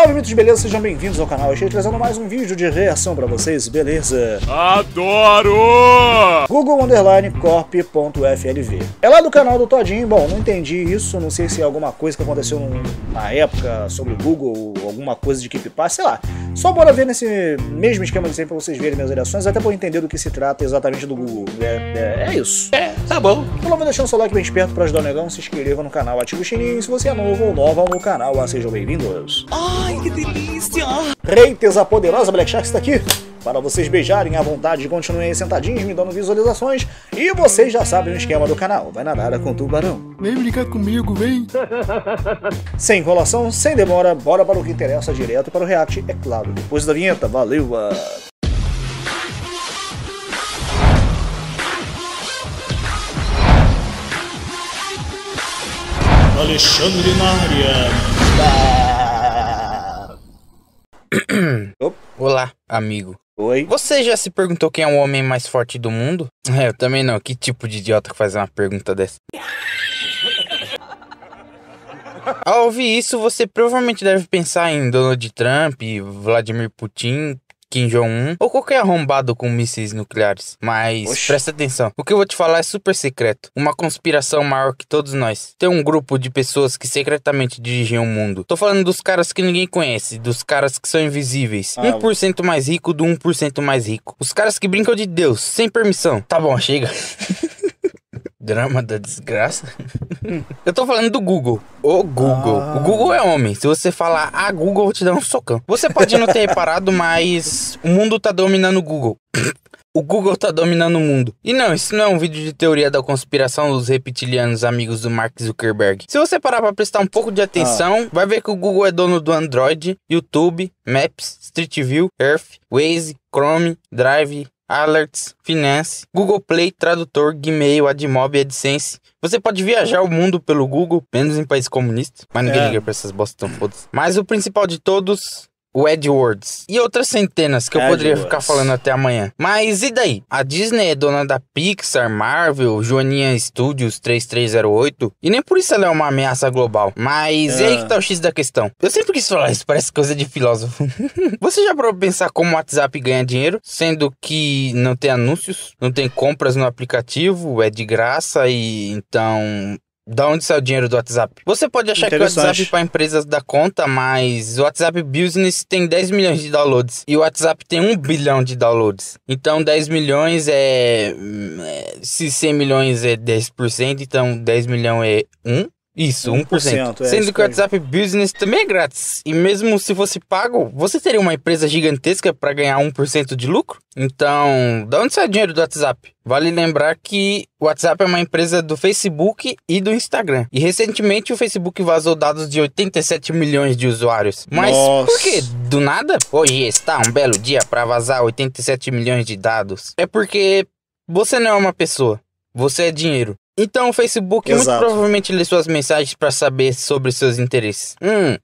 Salve, mitos, beleza? Sejam bem-vindos ao canal. Eu estou trazendo mais um vídeo de reação para vocês, beleza? Adoro! Google Underline Corp.flv É lá do canal do Todinho. Bom, não entendi isso, não sei se é alguma coisa que aconteceu na época sobre o Google, alguma coisa de pipar, sei lá. Só bora ver nesse mesmo esquema de sempre pra vocês verem minhas reações, até pra eu entender do que se trata exatamente do Google. É, é, é isso. É, tá bom. Então vou deixando seu like bem esperto pra ajudar o negão, se inscreva no canal, ative o sininho, se você é novo ou nova no canal, ah, sejam bem-vindos. Ai! Ai, que delícia! Reites, a poderosa Black Shark está aqui para vocês beijarem à vontade. Continuem aí sentadinhos, me dando visualizações. E vocês já sabem o esquema do canal. Vai nadar com o tubarão. Vem brincar comigo, vem. sem enrolação, sem demora, bora para o que interessa, direto para o react, é claro. Depois da vinheta, valeu! Ah. Alexandre Maria. Ah. Olá, amigo. Oi. Você já se perguntou quem é o homem mais forte do mundo? É, eu também não. Que tipo de idiota que faz uma pergunta dessa? Ao ouvir isso, você provavelmente deve pensar em Donald Trump, Vladimir Putin, Kim Jong-un ou qualquer arrombado com mísseis nucleares. Mas Oxi. presta atenção, o que eu vou te falar é super secreto. Uma conspiração maior que todos nós. Tem um grupo de pessoas que secretamente dirigem o mundo. Tô falando dos caras que ninguém conhece, dos caras que são invisíveis. Ah, 1% mais rico do 1% mais rico. Os caras que brincam de Deus, sem permissão. Tá bom, chega. drama da desgraça. eu tô falando do Google. O Google. Ah. O Google é homem. Se você falar a ah, Google, eu vou te dar um socão. Você pode não ter reparado, mas o mundo tá dominando o Google. O Google tá dominando o mundo. E não, isso não é um vídeo de teoria da conspiração dos reptilianos amigos do Mark Zuckerberg. Se você parar para prestar um pouco de atenção, ah. vai ver que o Google é dono do Android, YouTube, Maps, Street View, Earth, Waze, Chrome, Drive, Alerts, Finance, Google Play, Tradutor, Gmail, Admob, AdSense. Você pode viajar o mundo pelo Google, menos em países comunistas, mas ninguém é. liga pra essas bostas tão fodas. Mas o principal de todos o Edwards e outras centenas que eu Edwards. poderia ficar falando até amanhã. Mas e daí? A Disney é dona da Pixar, Marvel, Joaninha Studios 3308 e nem por isso ela é uma ameaça global. Mas é. e aí que tá o X da questão? Eu sempre quis falar isso, parece coisa de filósofo. Você já parou pensar como o WhatsApp ganha dinheiro, sendo que não tem anúncios, não tem compras no aplicativo, é de graça e então da onde sai o dinheiro do WhatsApp? Você pode achar que o WhatsApp é para empresas da conta, mas o WhatsApp Business tem 10 milhões de downloads e o WhatsApp tem 1 bilhão de downloads. Então 10 milhões é. Hum, é se 100 milhões é 10%, então 10 milhões é 1. Isso, 1%. Uhum. 1% é, Sendo que o WhatsApp Business também é grátis. E mesmo se fosse pago, você teria uma empresa gigantesca para ganhar 1% de lucro? Então, de onde sai o dinheiro do WhatsApp? Vale lembrar que o WhatsApp é uma empresa do Facebook e do Instagram. E recentemente o Facebook vazou dados de 87 milhões de usuários. Mas Nossa. por que? Do nada? Hoje está um belo dia para vazar 87 milhões de dados. É porque você não é uma pessoa, você é dinheiro. Então o Facebook Exato. muito provavelmente lê suas mensagens para saber sobre seus interesses. Hum,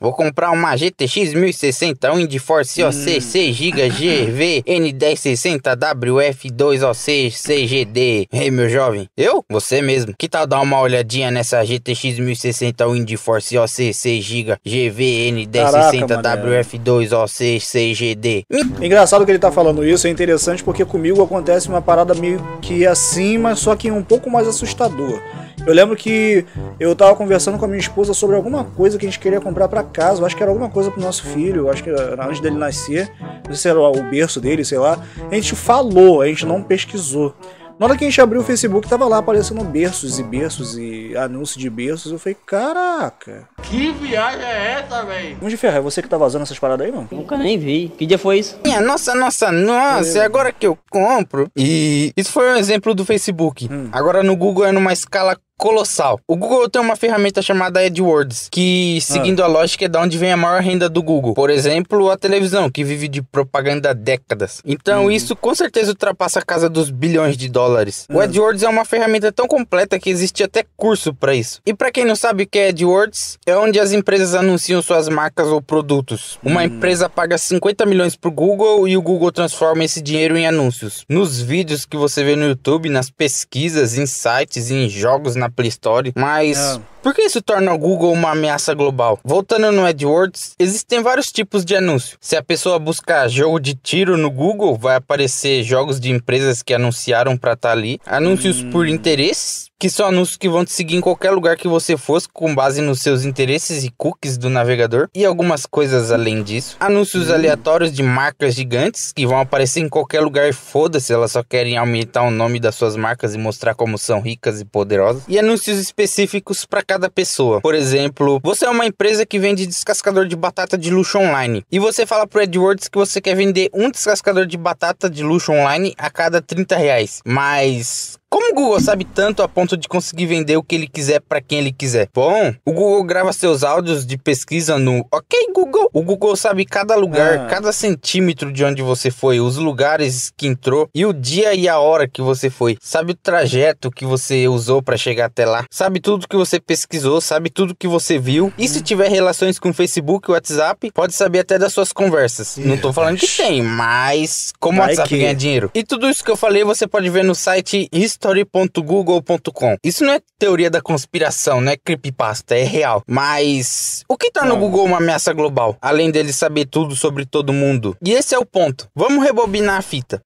Vou comprar uma GTX 1060 Wind Force OC hum. 6 GB GV N1060 WF2OC CGD. Ei, meu jovem, eu? Você mesmo. Que tal dar uma olhadinha nessa GTX 1060 Wind Force OC 6 GB GV N1060 WF2OC CGD? Engraçado que ele tá falando isso, é interessante porque comigo acontece uma parada meio que assim, mas só que um pouco mais assustadora. Eu lembro que eu tava conversando com a minha esposa sobre alguma coisa que a gente queria comprar para casa. Eu acho que era alguma coisa pro nosso filho, eu acho que era antes dele nascer. Não sei se era o berço dele, sei lá. A gente falou, a gente não pesquisou. Na hora que a gente abriu o Facebook, tava lá aparecendo berços e berços e anúncios de berços. Eu falei, caraca. Que viagem é essa, velho? Mão de ferro, é você que tá vazando essas paradas aí, mano? Nunca nem vi. Que dia foi isso? Minha, nossa, nossa, nossa, é. é agora que eu compro. E isso foi um exemplo do Facebook. Hum. Agora no Google é numa escala colossal. O Google tem uma ferramenta chamada AdWords, que, seguindo ah. a lógica, é da onde vem a maior renda do Google. Por exemplo, a televisão, que vive de propaganda há décadas. Então, hum. isso com certeza ultrapassa a casa dos bilhões de dólares. O hum. AdWords é uma ferramenta tão completa que existe até curso para isso. E para quem não sabe o que é AdWords, é onde as empresas anunciam suas marcas ou produtos. Uma hum. empresa paga 50 milhões pro Google e o Google transforma esse dinheiro em anúncios. Nos vídeos que você vê no YouTube, nas pesquisas, em sites, em jogos, na Play Store, mas ah. Por que isso torna o Google uma ameaça global? Voltando no AdWords, existem vários tipos de anúncio. Se a pessoa buscar jogo de tiro no Google, vai aparecer jogos de empresas que anunciaram para estar tá ali. Anúncios hum. por interesses, que são anúncios que vão te seguir em qualquer lugar que você fosse, com base nos seus interesses e cookies do navegador, e algumas coisas além disso. Anúncios hum. aleatórios de marcas gigantes, que vão aparecer em qualquer lugar e foda-se, elas só querem aumentar o nome das suas marcas e mostrar como são ricas e poderosas. E anúncios específicos para cada pessoa. Por exemplo, você é uma empresa que vende descascador de batata de luxo online e você fala pro AdWords que você quer vender um descascador de batata de luxo online a cada 30 reais. Mas como o Google sabe tanto a ponto de conseguir vender o que ele quiser para quem ele quiser? Bom, o Google grava seus áudios de pesquisa no OK Google. O Google sabe cada lugar, ah. cada centímetro de onde você foi, os lugares que entrou e o dia e a hora que você foi. Sabe o trajeto que você usou para chegar até lá. Sabe tudo que você pesquisou, sabe tudo que você viu. E se hum. tiver relações com Facebook e WhatsApp, pode saber até das suas conversas. Não tô falando que tem, mas como o WhatsApp ganha dinheiro. E tudo isso que eu falei você pode ver no site History history.google.com. Isso não é teoria da conspiração, não é creepypasta, é real. Mas o que tá no Google é uma ameaça global? Além dele saber tudo sobre todo mundo. E esse é o ponto. Vamos rebobinar a fita.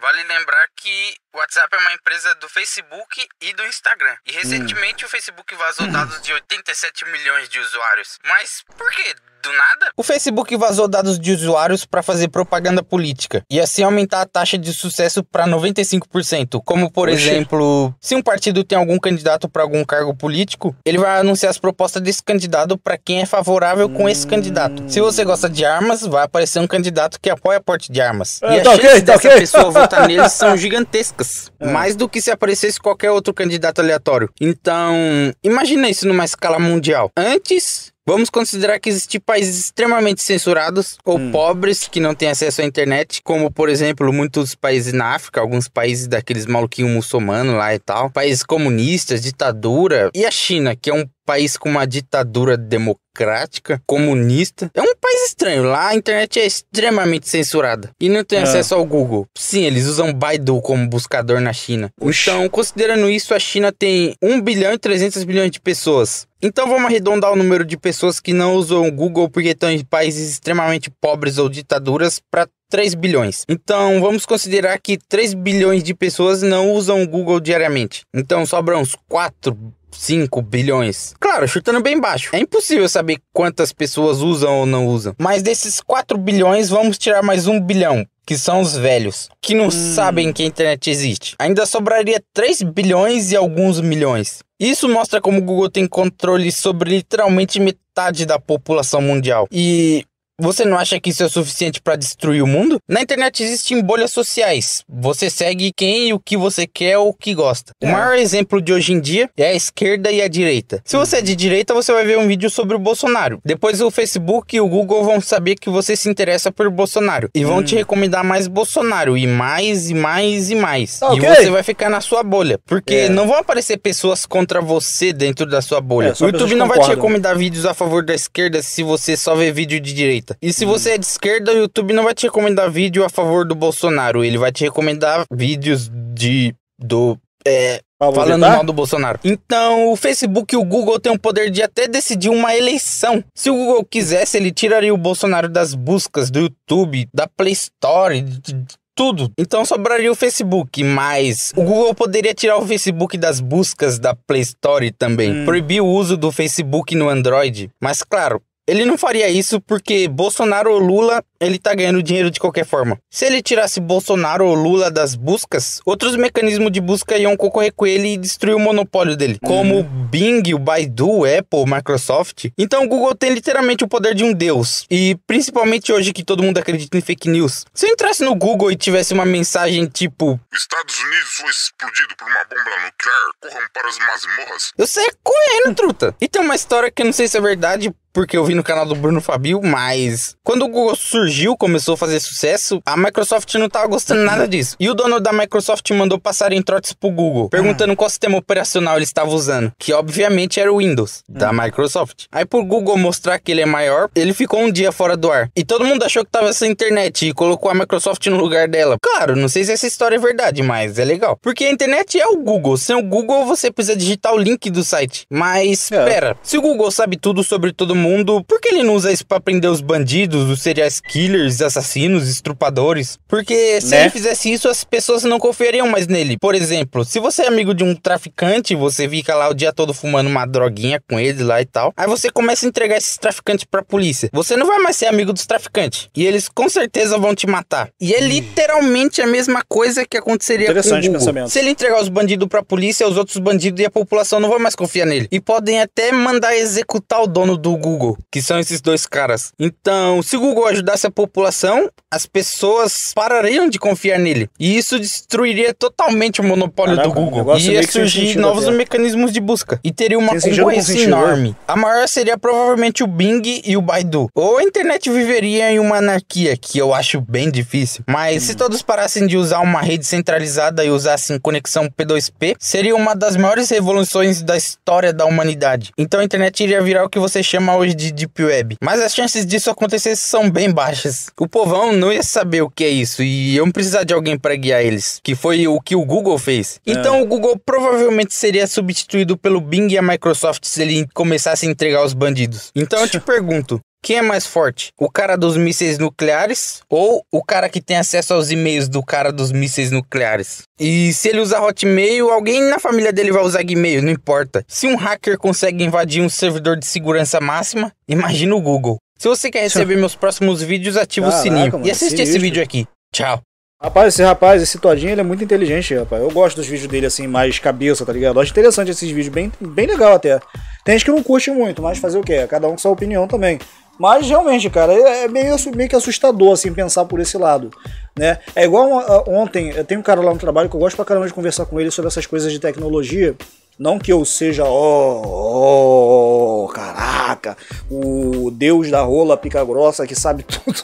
Vale lembrar que o WhatsApp é uma empresa do Facebook e do Instagram. E recentemente hum. o Facebook vazou dados de 87 milhões de usuários. Mas por que do nada? O Facebook vazou dados de usuários para fazer propaganda política e assim aumentar a taxa de sucesso para 95%. Como, por exemplo, se um partido tem algum candidato para algum cargo político, ele vai anunciar as propostas desse candidato para quem é favorável com hum... esse candidato. Se você gosta de armas, vai aparecer um candidato que apoia porte de armas. É, e tá as okay, chances tá dessa okay. pessoa votar neles são gigantescas. É. Mais do que se aparecesse qualquer outro candidato aleatório. Então, imagina isso numa escala mundial. Antes, Vamos considerar que existem países extremamente censurados ou hum. pobres que não têm acesso à internet, como por exemplo muitos países na África, alguns países daqueles maluquinhos muçulmanos lá e tal, países comunistas, ditadura, e a China, que é um país com uma ditadura democrática, comunista. É um país estranho. Lá a internet é extremamente censurada e não tem é. acesso é. ao Google. Sim, eles usam Baidu como buscador na China. Então, considerando isso, a China tem 1 bilhão e 300 bilhões de pessoas. Então vamos arredondar o número de pessoas que não usam o Google porque estão em países extremamente pobres ou ditaduras para 3 bilhões. Então vamos considerar que 3 bilhões de pessoas não usam o Google diariamente. Então sobram uns 4 5 bilhões. Claro, chutando bem baixo. É impossível saber quantas pessoas usam ou não usam. Mas desses 4 bilhões, vamos tirar mais 1 bilhão, que são os velhos, que não hum. sabem que a internet existe. Ainda sobraria 3 bilhões e alguns milhões. Isso mostra como o Google tem controle sobre literalmente metade da população mundial. E você não acha que isso é o suficiente para destruir o mundo? Na internet existem bolhas sociais. Você segue quem e o que você quer ou o que gosta. O é. maior exemplo de hoje em dia é a esquerda e a direita. Se uhum. você é de direita, você vai ver um vídeo sobre o Bolsonaro. Depois o Facebook e o Google vão saber que você se interessa por Bolsonaro e vão hum. te recomendar mais Bolsonaro e mais e mais e mais. Tá okay. E você vai ficar na sua bolha, porque é. não vão aparecer pessoas contra você dentro da sua bolha. É, o YouTube não vai te né? recomendar vídeos a favor da esquerda se você só vê vídeo de direita direita. E se você é de esquerda, o YouTube não vai te recomendar vídeo a favor do Bolsonaro. Ele vai te recomendar vídeos de. do. É, falando mal do Bolsonaro. Então, o Facebook e o Google têm o poder de até decidir uma eleição. Se o Google quisesse, ele tiraria o Bolsonaro das buscas do YouTube, da Play Store, de tudo. Então sobraria o Facebook, mas o Google poderia tirar o Facebook das buscas da Play Store também. Hum. Proibir o uso do Facebook no Android. Mas claro, ele não faria isso porque Bolsonaro ou Lula, ele tá ganhando dinheiro de qualquer forma. Se ele tirasse Bolsonaro ou Lula das buscas, outros mecanismos de busca iam concorrer com ele e destruir o monopólio dele, como uhum. o Bing, o Baidu, o Apple, o Microsoft. Então o Google tem literalmente o poder de um deus, e principalmente hoje que todo mundo acredita em fake news. Se eu entrasse no Google e tivesse uma mensagem tipo: Estados Unidos foi explodido por uma bomba nuclear, corra para as masmorras? Eu sei coelho, né, truta. E tem uma história que eu não sei se é verdade, porque eu vi no canal do Bruno Fabio, mas quando o Google surgiu, começou a fazer sucesso, a Microsoft não tava gostando uhum. nada disso. E o dono da Microsoft mandou passar em trotes pro Google, perguntando uhum. qual sistema operacional ele estava usando, que obviamente era o Windows da uhum. Microsoft. Aí por Google mostrar que ele é maior, ele ficou um dia fora do ar. E todo mundo achou que tava sem internet e colocou a Microsoft no lugar dela. Claro, não sei se essa história é verdade, mas é legal. Porque a internet é o Google. Sem o Google você você precisa digitar o link do site. Mas, é. pera, se o Google sabe tudo sobre todo mundo, por que ele não usa isso pra prender os bandidos, os serial killers, assassinos, estrupadores? Porque se né? ele fizesse isso, as pessoas não confiariam mais nele. Por exemplo, se você é amigo de um traficante, você fica lá o dia todo fumando uma droguinha com ele lá e tal. Aí você começa a entregar esses traficantes pra polícia. Você não vai mais ser amigo dos traficantes. E eles com certeza vão te matar. E é hum. literalmente a mesma coisa que aconteceria com o Google. Pensamento. Se ele entregar os bandidos pra polícia, os outros bandidos bandido e a população não vai mais confiar nele. E podem até mandar executar o dono do Google, que são esses dois caras. Então, se o Google ajudasse a população, as pessoas parariam de confiar nele. E isso destruiria totalmente o monopólio Caraca, do Google. E ia surgir novos mecanismos de busca. E teria uma concorrência né? enorme. A maior seria provavelmente o Bing e o Baidu. Ou a internet viveria em uma anarquia, que eu acho bem difícil. Mas hum. se todos parassem de usar uma rede centralizada e usassem conexão P2P, seria uma das das maiores revoluções da história da humanidade. Então a internet iria virar o que você chama hoje de Deep Web. Mas as chances disso acontecer são bem baixas. O povão não ia saber o que é isso e iam precisar de alguém para guiar eles, que foi o que o Google fez. É. Então é. o Google provavelmente seria substituído pelo Bing e a Microsoft se ele começasse a entregar os bandidos. Então eu te pergunto, quem é mais forte? O cara dos mísseis nucleares ou o cara que tem acesso aos e-mails do cara dos mísseis nucleares? E se ele usar Hotmail, alguém na família dele vai usar Gmail, não importa. Se um hacker consegue invadir um servidor de segurança máxima, imagina o Google. Se você quer receber meus próximos vídeos, ativa Caraca, o sininho. Mano, e assiste esse vídeo aqui. Tchau. Rapaz, esse rapaz, esse Todinho, ele é muito inteligente, rapaz. Eu gosto dos vídeos dele, assim, mais cabeça, tá ligado? Eu acho interessante esses vídeos, bem, bem legal até. Tem gente que não curte muito, mas fazer o quê? Cada um com sua opinião também. Mas realmente, cara, é, é meio, meio que assustador assim pensar por esse lado. Né? É igual ah, ontem, eu tenho um cara lá no trabalho que eu gosto pra caramba de conversar com ele sobre essas coisas de tecnologia. Não que eu seja, oh, oh caraca, o deus da rola pica grossa que sabe tudo.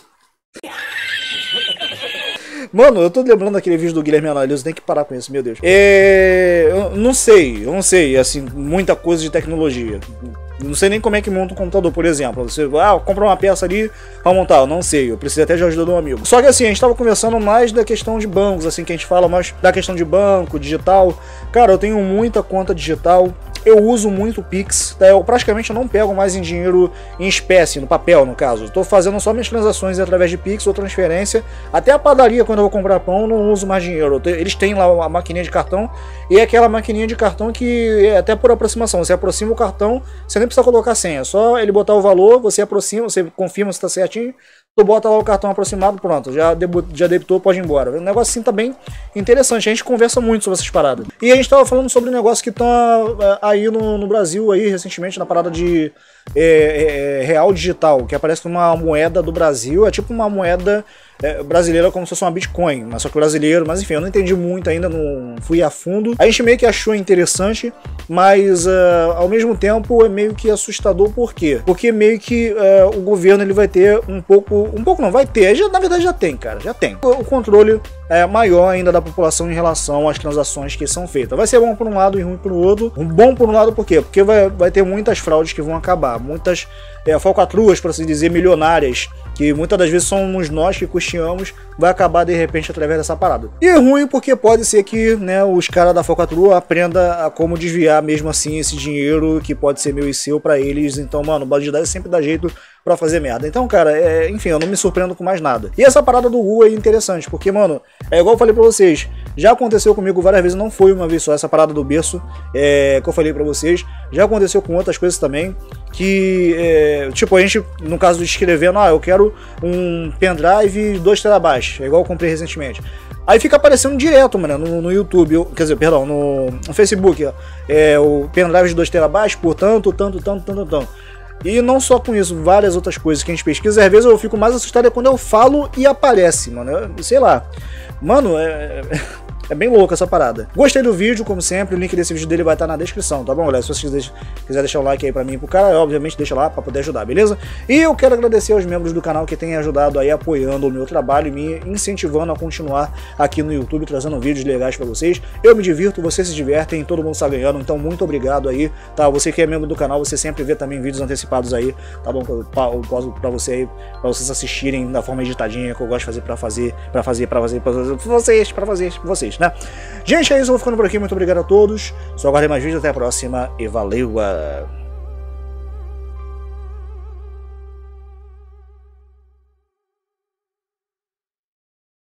Mano, eu tô lembrando daquele vídeo do Guilherme Analisa, tem que parar com isso, meu Deus. É, eu não sei, eu não sei, assim, muita coisa de tecnologia. Não sei nem como é que monta um computador, por exemplo. Você, ah, compra uma peça ali pra montar. Eu não sei, eu preciso até de ajuda de um amigo. Só que assim, a gente tava conversando mais da questão de bancos, assim, que a gente fala mais da questão de banco, digital. Cara, eu tenho muita conta digital eu uso muito o Pix, tá? Eu praticamente não pego mais em dinheiro em espécie, no papel, no caso. Estou fazendo só minhas transações através de Pix ou transferência. Até a padaria, quando eu vou comprar pão, não uso mais dinheiro. Eles têm lá uma maquininha de cartão e é aquela maquininha de cartão que é até por aproximação. Você aproxima o cartão, você nem precisa colocar senha, é só ele botar o valor, você aproxima, você confirma se está certinho tu bota lá o cartão aproximado, pronto, já, debu já debitou, pode ir embora. O negócio assim tá bem interessante, a gente conversa muito sobre essas paradas. E a gente tava falando sobre um negócio que tá aí no, no Brasil, aí recentemente, na parada de é, é, é real digital, que aparece numa moeda do Brasil, é tipo uma moeda né, brasileira é como se fosse uma Bitcoin, mas só que brasileiro, mas enfim, eu não entendi muito ainda, não fui a fundo. A gente meio que achou interessante, mas uh, ao mesmo tempo é meio que assustador, por quê? Porque meio que uh, o governo ele vai ter um pouco, um pouco não, vai ter, já, na verdade já tem, cara, já tem. o controle é, maior ainda da população em relação às transações que são feitas. Vai ser bom por um lado e ruim por outro. Bom por um lado por quê? Porque vai, vai ter muitas fraudes que vão acabar, muitas é, falcatruas, para assim se dizer, milionárias, que muitas das vezes somos nós que custeamos vai acabar de repente através dessa parada. E é ruim porque pode ser que né, os caras da Focatrua aprenda a como desviar mesmo assim esse dinheiro que pode ser meu e seu para eles. Então, mano, bandidagem sempre dá jeito para fazer merda. Então, cara, é, enfim, eu não me surpreendo com mais nada. E essa parada do Google é interessante, porque, mano, é igual eu falei pra vocês, já aconteceu comigo várias vezes, não foi uma vez só essa parada do berço é, que eu falei pra vocês, já aconteceu com outras coisas também, que, é, tipo, a gente, no caso de escrevendo, ah, eu quero um pendrive 2 terabytes, é igual eu comprei recentemente. Aí fica aparecendo direto, mano, no, no YouTube, quer dizer, perdão, no, no Facebook, ó, é, o pendrive de 2 terabytes por tanto, tanto, tanto, tanto, tanto. E não só com isso, várias outras coisas que a gente pesquisa. Às vezes eu fico mais assustado é quando eu falo e aparece, mano. Eu, sei lá. Mano, é... é é bem louca essa parada. Gostei do vídeo, como sempre, o link desse vídeo dele vai estar tá na descrição, tá bom, galera? Se você quiser deixar o like aí pra mim e pro cara, obviamente deixa lá pra poder ajudar, beleza? E eu quero agradecer aos membros do canal que têm ajudado aí, apoiando o meu trabalho e me incentivando a continuar aqui no YouTube, trazendo vídeos legais pra vocês. Eu me divirto, vocês se divertem, todo mundo está ganhando, então muito obrigado aí, tá? Você que é membro do canal, você sempre vê também vídeos antecipados aí, tá bom? Pra, você aí, pra vocês assistirem da forma editadinha que eu gosto de fazer pra fazer, pra fazer, pra fazer, pra fazer, pra vocês, pra fazer pra vocês né? Gente, é isso. Eu vou ficando por aqui. Muito obrigado a todos. Só aguardem mais vídeos. Até a próxima e valeu!